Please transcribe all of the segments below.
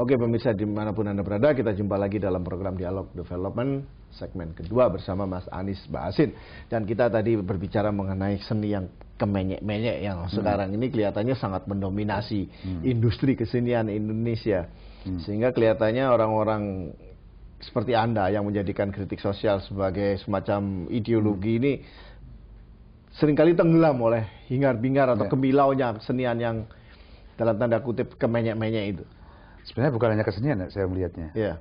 Oke pemirsa dimanapun Anda berada, kita jumpa lagi dalam program Dialog Development segmen kedua bersama Mas Anies Basin Dan kita tadi berbicara mengenai seni yang kemenyek-menyek yang hmm. sekarang ini kelihatannya sangat mendominasi hmm. industri kesenian Indonesia. Hmm. Sehingga kelihatannya orang-orang seperti Anda yang menjadikan kritik sosial sebagai semacam ideologi hmm. ini seringkali tenggelam oleh hingar-bingar atau yeah. kemilaunya kesenian yang dalam tanda kutip kemenyek-menyek itu. Sebenarnya bukan hanya kesenian saya melihatnya. Yeah.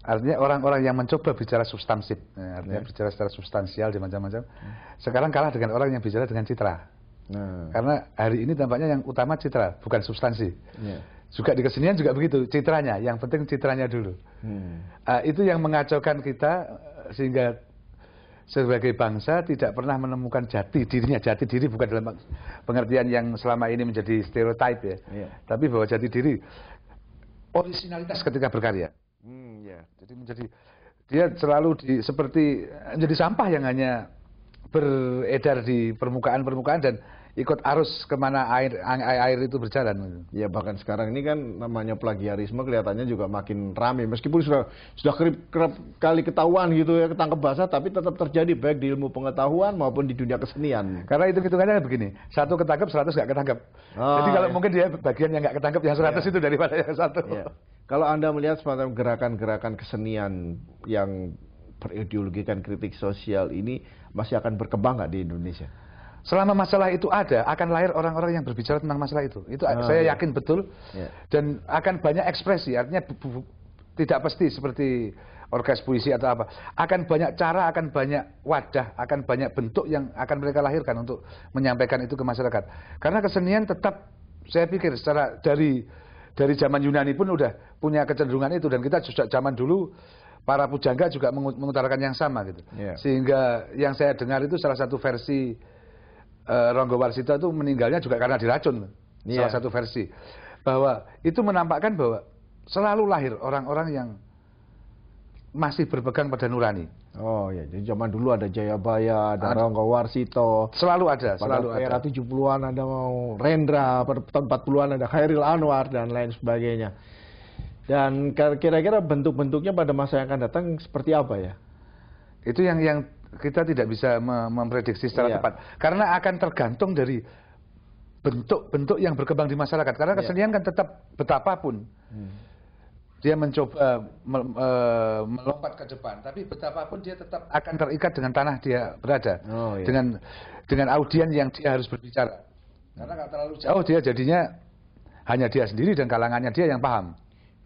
Artinya orang-orang yang mencoba bicara substansif, ya, artinya yeah. bicara secara substansial di macam-macam, yeah. sekarang kalah dengan orang yang bicara dengan citra. Nah. Karena hari ini tampaknya yang utama citra, bukan substansi. Yeah. Juga di kesenian juga begitu, citranya. Yang penting citranya dulu. Hmm. Uh, itu yang mengacaukan kita sehingga sebagai bangsa tidak pernah menemukan jati dirinya. Jati diri bukan dalam pengertian yang selama ini menjadi stereotip ya. Yeah. Tapi bahwa jati diri originalitas ketika berkarya. Hmm, ya. Jadi menjadi dia selalu di seperti menjadi sampah yang hanya beredar di permukaan-permukaan dan ikut arus kemana air air itu berjalan. Gitu. Ya bahkan sekarang ini kan namanya plagiarisme kelihatannya juga makin ramai meskipun sudah sudah kerap, kerap kali ketahuan gitu ya ketangkep basah tapi tetap terjadi baik di ilmu pengetahuan maupun di dunia kesenian. Karena itu hitungannya begini, satu ketangkep seratus nggak ketangkep. Oh, Jadi kalau iya. mungkin dia bagian yang nggak ketangkep yang seratus iya. itu daripada yang satu. iya. Kalau Anda melihat semacam gerakan-gerakan kesenian yang berideologikan kritik sosial ini masih akan berkembang nggak di Indonesia? Selama masalah itu ada, akan lahir orang-orang yang berbicara tentang masalah itu. Itu oh, saya iya. yakin betul. Iya. Dan akan banyak ekspresi, artinya bu, bu, tidak pasti seperti orkes puisi atau apa. Akan banyak cara, akan banyak wadah, akan banyak bentuk yang akan mereka lahirkan untuk menyampaikan itu ke masyarakat. Karena kesenian tetap saya pikir secara dari dari zaman Yunani pun udah punya kecenderungan itu dan kita sejak zaman dulu para pujangga juga mengutarakan yang sama gitu. Yeah. Sehingga yang saya dengar itu salah satu versi Eh, Ronggo Warsito itu meninggalnya juga karena diracun. Yeah. Salah satu versi bahwa itu menampakkan bahwa selalu lahir orang-orang yang masih berpegang pada nurani. Oh ya, jadi zaman dulu ada Jayabaya, ada, Ronggowarsito. Ronggo Warsito. Selalu ada, selalu era ada. 70-an ada mau Rendra, tahun 40-an ada Khairil Anwar dan lain sebagainya. Dan kira-kira bentuk-bentuknya pada masa yang akan datang seperti apa ya? Itu yang yang kita tidak bisa memprediksi secara iya. tepat karena akan tergantung dari bentuk-bentuk yang berkembang di masyarakat karena iya. kesenian iya. kan tetap betapapun hmm. dia mencoba uh, mel, eh, melompat ke depan tapi betapapun dia tetap akan terikat dengan tanah dia berada oh, iya. dengan dengan audiens yang dia harus berbicara karena kalau terlalu jauh oh, dia jadinya hanya dia sendiri dan kalangannya dia yang paham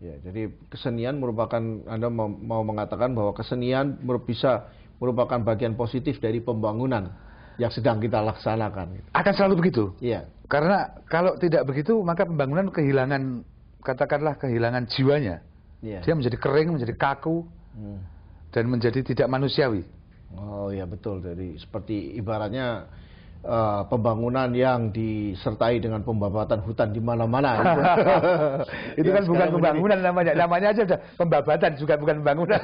Ya, jadi kesenian merupakan Anda mau, mau mengatakan bahwa kesenian bisa merupakan bagian positif dari pembangunan yang sedang kita laksanakan. Akan selalu begitu? Iya. Karena kalau tidak begitu, maka pembangunan kehilangan, katakanlah kehilangan jiwanya. Iya. Dia menjadi kering, menjadi kaku, hmm. dan menjadi tidak manusiawi. Oh ya betul, jadi seperti ibaratnya uh, pembangunan yang disertai dengan pembabatan hutan di mana-mana. Gitu. itu ya, kan bukan pembangunan menjadi... namanya, namanya aja sudah pembabatan juga bukan pembangunan.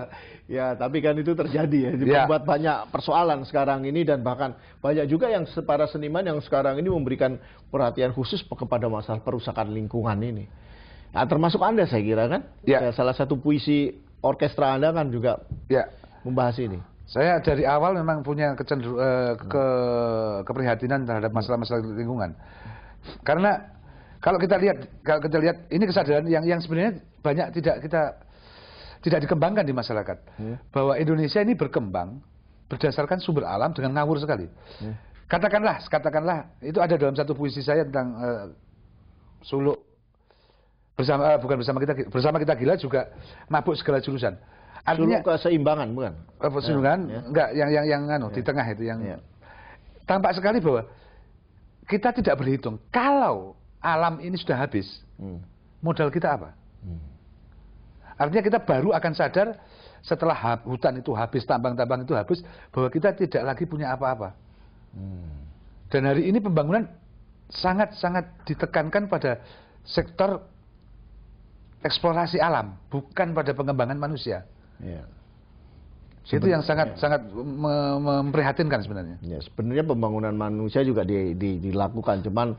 ya, tapi kan itu terjadi ya, Jadi ya. membuat banyak persoalan sekarang ini dan bahkan banyak juga yang para seniman yang sekarang ini memberikan perhatian khusus kepada masalah perusakan lingkungan ini. Nah, termasuk Anda saya kira kan? Ya. ya salah satu puisi orkestra Anda kan juga ya. membahas ini. Saya dari awal memang punya kecenderu, eh, ke, keprihatinan terhadap masalah-masalah lingkungan. Karena kalau kita lihat kalau kita lihat ini kesadaran yang yang sebenarnya banyak tidak kita tidak dikembangkan di masyarakat yeah. bahwa Indonesia ini berkembang berdasarkan sumber alam dengan ngawur sekali. Yeah. Katakanlah, katakanlah itu ada dalam satu puisi saya tentang uh, suluk bersama uh, bukan bersama kita bersama kita gila juga mabuk segala jurusan. Artinya keseimbangan bukan? Keseimbangan, ya. ya, enggak yang yang yang anu, ya. di tengah itu yang ya. tampak sekali bahwa kita tidak berhitung kalau alam ini sudah habis, hmm. modal kita apa? Hmm. Artinya kita baru akan sadar setelah hutan itu habis, tambang-tambang itu habis, bahwa kita tidak lagi punya apa-apa. Hmm. Dan hari ini pembangunan sangat-sangat ditekankan pada sektor eksplorasi alam, bukan pada pengembangan manusia. Ya. Itu yang sangat ya. sangat memprihatinkan sebenarnya. Ya, sebenarnya pembangunan manusia juga di, di, dilakukan, cuman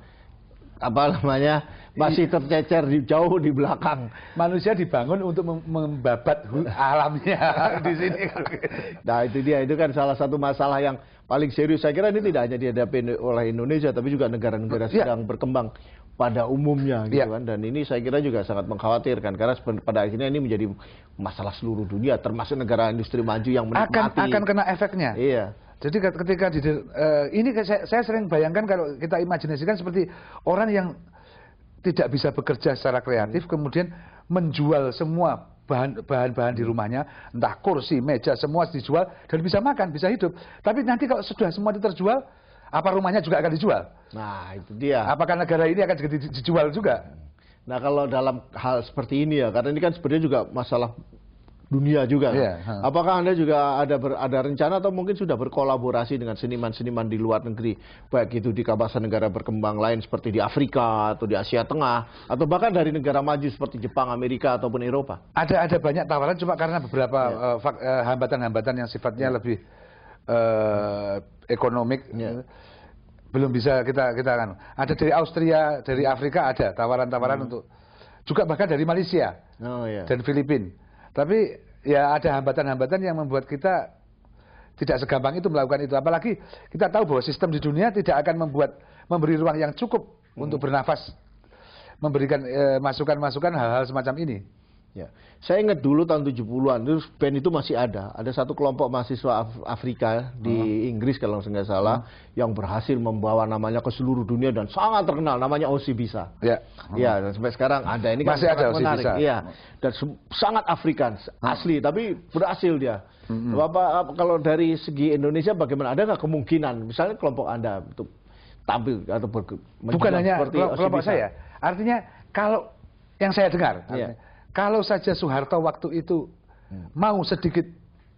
apa namanya masih tercecer di jauh di belakang. Manusia dibangun untuk membabat alamnya di sini. Nah itu dia itu kan salah satu masalah yang paling serius saya kira ini tidak hanya dihadapi oleh Indonesia tapi juga negara-negara iya. sedang berkembang pada umumnya gitu yeah. kan dan ini saya kira juga sangat mengkhawatirkan karena pada akhirnya ini menjadi masalah seluruh dunia termasuk negara industri maju yang menikmati akan akan kena efeknya iya jadi ketika di uh, ini saya, saya sering bayangkan kalau kita imajinasikan seperti orang yang tidak bisa bekerja secara kreatif hmm. kemudian menjual semua bahan-bahan di hmm. rumahnya, entah kursi, meja, semua dijual dan bisa makan, bisa hidup. Tapi nanti kalau sudah semua itu terjual, apa rumahnya juga akan dijual? Nah, itu dia. Apakah negara ini akan dijual juga? Nah, kalau dalam hal seperti ini ya, karena ini kan sebenarnya juga masalah dunia juga. Yeah, Kan? Iya, Apakah Anda juga ada ber, ada rencana atau mungkin sudah berkolaborasi dengan seniman-seniman di luar negeri, baik itu di kawasan negara berkembang lain seperti di Afrika atau di Asia Tengah atau bahkan dari negara maju seperti Jepang, Amerika ataupun Eropa? Ada ada banyak tawaran cuma karena beberapa iya. eh, eh, hambatan-hambatan yeah. uh, yang sifatnya yeah. lebih uh, Ekonomik yeah. Gitu. belum bisa kita kita kan. Ada dari Austria, dari Afrika ada tawaran-tawaran hmm. untuk juga bahkan dari Malaysia oh, yeah. dan Filipina. Tapi ya ada hambatan-hambatan yang membuat kita tidak segampang itu melakukan itu. Apalagi kita tahu bahwa sistem di dunia tidak akan membuat memberi ruang yang cukup hmm. untuk bernafas, memberikan eh, masukan-masukan eh, hal-hal semacam ini. Ya. Saya ingat dulu tahun 70-an, terus band itu masih ada. Ada satu kelompok mahasiswa Af Afrika di hmm. Inggris kalau nggak salah hmm. yang berhasil membawa namanya ke seluruh dunia dan sangat terkenal namanya Osi Bisa. Ya. Hmm. Ya, dan sampai sekarang ada ini kan masih kan ada Osi Bisa. Iya. Dan sangat Afrikan, asli hmm. tapi berhasil dia. Hmm. Bapak kalau dari segi Indonesia bagaimana? Ada nggak kemungkinan misalnya kelompok Anda untuk tampil atau ber Bukan hanya kelompok saya. Artinya kalau yang saya dengar, iya. artinya, kalau saja Soeharto waktu itu hmm. mau sedikit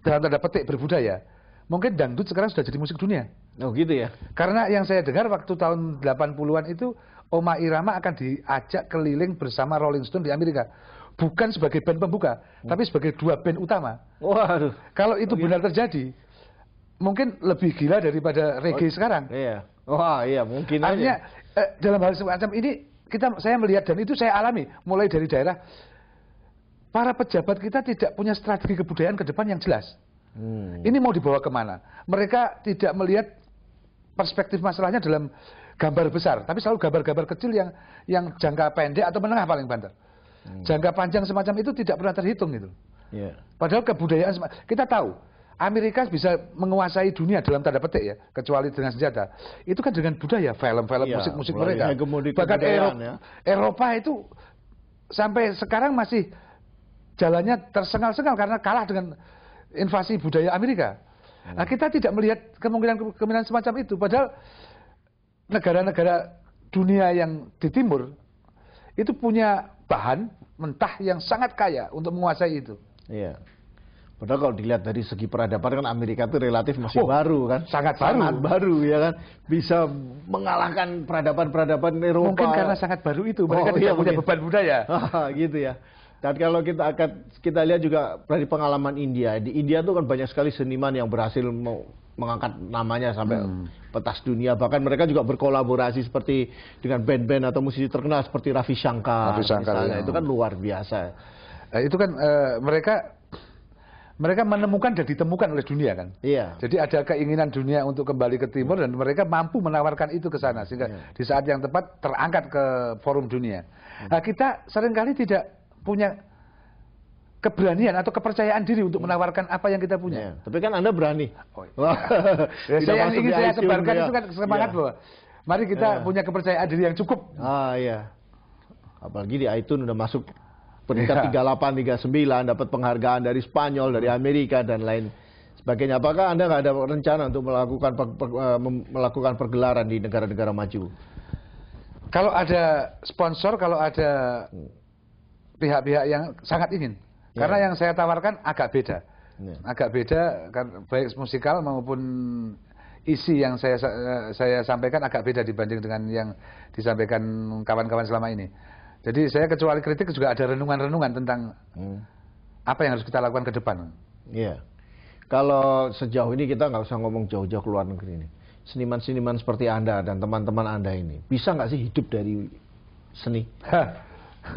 dalam tanda petik berbudaya, mungkin dangdut sekarang sudah jadi musik dunia. Oh gitu ya. Karena yang saya dengar waktu tahun 80-an itu Oma Irama akan diajak keliling bersama Rolling Stone di Amerika. Bukan sebagai band pembuka, hmm. tapi sebagai dua band utama. Waduh. Kalau itu oh, benar iya. benar terjadi, mungkin lebih gila daripada reggae oh, sekarang. Iya. Wah, iya mungkin Artinya, aja. Eh, dalam hal semacam ini kita saya melihat dan itu saya alami mulai dari daerah para pejabat kita tidak punya strategi kebudayaan ke depan yang jelas. Hmm. Ini mau dibawa kemana? Mereka tidak melihat perspektif masalahnya dalam gambar besar, tapi selalu gambar-gambar kecil yang yang jangka pendek atau menengah paling banter. Hmm. Jangka panjang semacam itu tidak pernah terhitung gitu. Yeah. Padahal kebudayaan kita tahu Amerika bisa menguasai dunia dalam tanda petik ya, kecuali dengan senjata. Itu kan dengan budaya, film-film, yeah, musik-musik mereka. Bahkan Eropa, ya. Eropa itu sampai sekarang masih jalannya tersengal-sengal karena kalah dengan invasi budaya Amerika. Hmm. Nah, kita tidak melihat kemungkinan-kemungkinan semacam itu. Padahal negara-negara dunia yang di timur itu punya bahan mentah yang sangat kaya untuk menguasai itu. Iya. Padahal kalau dilihat dari segi peradaban kan Amerika itu relatif masih oh, baru kan. Sangat baru. Sangat baru ya kan. Bisa mengalahkan peradaban-peradaban Eropa. Mungkin karena sangat baru itu mereka oh, tidak iya, punya mungkin. beban budaya. gitu ya. Dan kalau kita akan kita lihat juga dari pengalaman India, di India tuh kan banyak sekali seniman yang berhasil mau mengangkat namanya sampai hmm. petas dunia. Bahkan mereka juga berkolaborasi seperti dengan band-band atau musisi terkenal seperti Raffi Shankar. Ravi Shankar misalnya. Ya. Itu kan luar biasa. Nah, itu kan uh, mereka mereka menemukan dan ditemukan oleh dunia kan. Iya. Jadi ada keinginan dunia untuk kembali ke timur dan mereka mampu menawarkan itu ke sana sehingga iya. di saat yang tepat terangkat ke forum dunia. Iya. Nah, kita seringkali tidak punya keberanian atau kepercayaan diri untuk hmm. menawarkan apa yang kita punya. Ya, tapi kan Anda berani. Oh, iya. ya, saya yang ingin saya sebarkan ya. itu kan semangat ya. bahwa mari kita ya. punya kepercayaan diri yang cukup. Ah iya. Apalagi di iTunes udah masuk peringkat ya. 38, 39, dapat penghargaan dari Spanyol, dari hmm. Amerika dan lain sebagainya. Apakah Anda nggak ada rencana untuk melakukan per, per, eh, melakukan pergelaran di negara-negara maju? Kalau ada sponsor, kalau ada hmm pihak-pihak yang sangat ingin. Ya. Karena yang saya tawarkan agak beda. Ya. Agak beda kan baik musikal maupun isi yang saya eh, saya sampaikan agak beda dibanding dengan yang disampaikan kawan-kawan selama ini. Jadi saya kecuali kritik juga ada renungan-renungan tentang hmm. apa yang harus kita lakukan ke depan. Iya. Kalau sejauh ini kita nggak usah ngomong jauh-jauh ke luar negeri ini. Seniman-seniman seperti Anda dan teman-teman Anda ini bisa nggak sih hidup dari seni?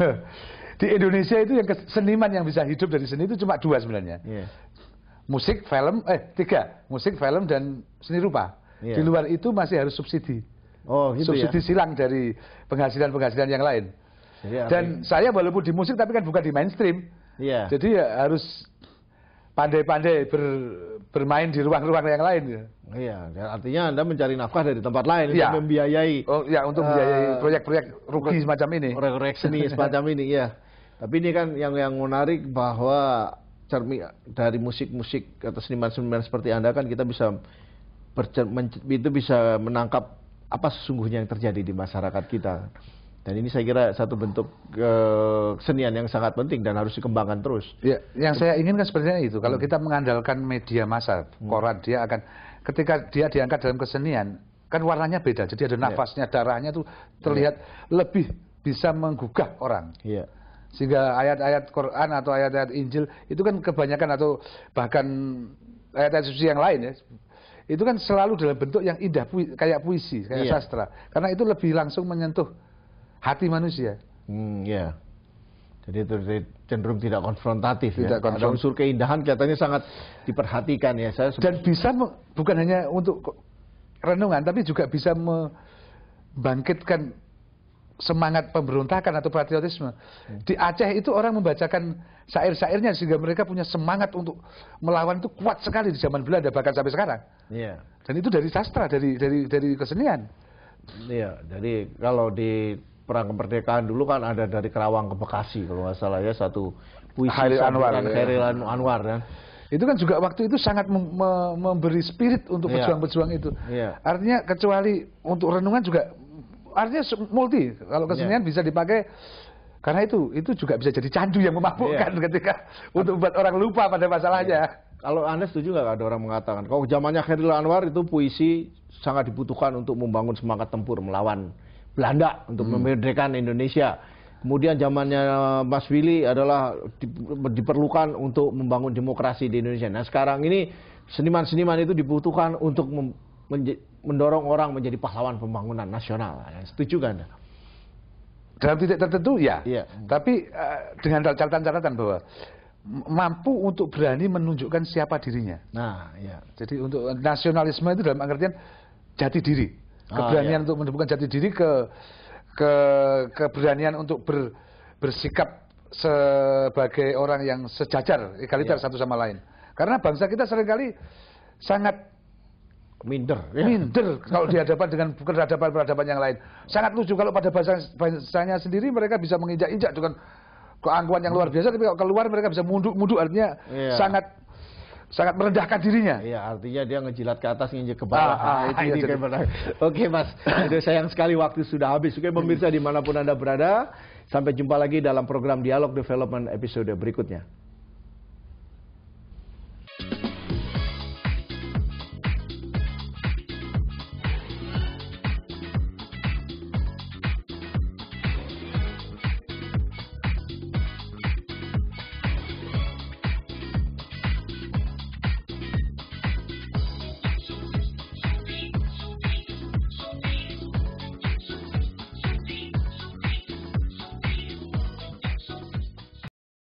di Indonesia itu yang seniman yang bisa hidup dari seni itu cuma dua sebenarnya. Yeah. Musik, film, eh tiga, musik, film dan seni rupa. Yeah. Di luar itu masih harus subsidi. Oh, gitu ya. subsidi ya? silang dari penghasilan-penghasilan yang lain. Jadi, dan ya? saya walaupun di musik tapi kan bukan di mainstream. Yeah. Jadi ya harus pandai-pandai ber, bermain di ruang-ruang yang lain. Ya. Iya, artinya Anda mencari nafkah dari tempat lain ya. untuk membiayai. Oh, eh, ya, untuk membiayai proyek-proyek rugi semacam ini. Proyek-proyek seni semacam ini, ya. Tapi ini kan yang yang menarik bahwa cermin dari musik-musik atau seniman-seniman seperti Anda kan kita bisa itu bisa menangkap apa sesungguhnya yang terjadi di masyarakat kita. Dan ini saya kira satu bentuk eh, kesenian yang sangat penting dan harus dikembangkan terus. Ya, yang saya inginkan sebenarnya itu. Kalau hmm. kita mengandalkan media massa, hmm. koran dia akan ketika dia diangkat dalam kesenian, kan warnanya beda. Jadi ada ya. nafasnya, darahnya itu terlihat ya. lebih bisa menggugah orang. Iya. Sehingga ayat-ayat Quran atau ayat-ayat Injil itu kan kebanyakan atau bahkan ayat-ayat suci yang lain ya. Itu kan selalu dalam bentuk yang indah pui, kayak puisi, kayak yeah. sastra. Karena itu lebih langsung menyentuh hati manusia. Hmm, ya. Yeah. Jadi itu cenderung tidak konfrontatif ya. tidak ya. konfrontatif. Ada unsur keindahan kelihatannya sangat diperhatikan ya. Saya Dan bisa bukan hanya untuk renungan tapi juga bisa membangkitkan semangat pemberontakan atau patriotisme. Hmm. Di Aceh itu orang membacakan syair-syairnya sehingga mereka punya semangat untuk melawan itu kuat sekali di zaman Belanda bahkan sampai sekarang. Iya. Dan itu dari sastra, dari dari dari kesenian. Iya, jadi kalau di perang kemerdekaan dulu kan ada dari Kerawang ke Bekasi kalau nggak salah ya satu puisi Hairil Anwar, kan, ya. Hairil Anwar ya. Itu kan juga waktu itu sangat mem memberi spirit untuk iya. pejuang-pejuang itu. Iya. Artinya kecuali untuk renungan juga artinya multi. Kalau iya. kesenian yeah. bisa dipakai karena itu itu juga bisa jadi candu yang memabukkan yeah. ketika untuk buat orang lupa pada masalahnya. Yeah. Kalau Anda setuju nggak ada orang mengatakan kalau oh, zamannya Khairul Anwar itu puisi sangat dibutuhkan untuk membangun semangat tempur melawan Belanda untuk hmm. memerdekakan Indonesia. Kemudian zamannya eh, Mas Willy adalah di, diperlukan untuk membangun demokrasi di Indonesia. Nah sekarang ini seniman-seniman itu dibutuhkan untuk mendorong orang menjadi pahlawan pembangunan nasional. Ya, setuju kan Dalam titik tertentu ya. Iya. Tapi uh, dengan catatan-catatan bahwa mampu untuk berani menunjukkan siapa dirinya. Nah, ya. Jadi untuk nasionalisme itu dalam artian jati diri, ah, keberanian ah, iya. untuk menunjukkan jati diri ke ke keberanian untuk ber, bersikap sebagai orang yang sejajar, egaliter iya. satu sama lain. Karena bangsa kita seringkali sangat minder ya. minder kalau dihadapan dengan peradaban peradaban yang lain sangat lucu kalau pada bahasa bahasanya sendiri mereka bisa menginjak-injak dengan keangkuhan yang luar biasa tapi kalau keluar mereka bisa munduk-munduk artinya ya. sangat sangat merendahkan dirinya. Iya, artinya dia ngejilat ke atas, nginjek ke ah, bawah. Ah, ah, itu itu iya, Oke, Mas. Itu sayang sekali waktu sudah habis. Oke, pemirsa dimanapun Anda berada, sampai jumpa lagi dalam program Dialog Development episode berikutnya.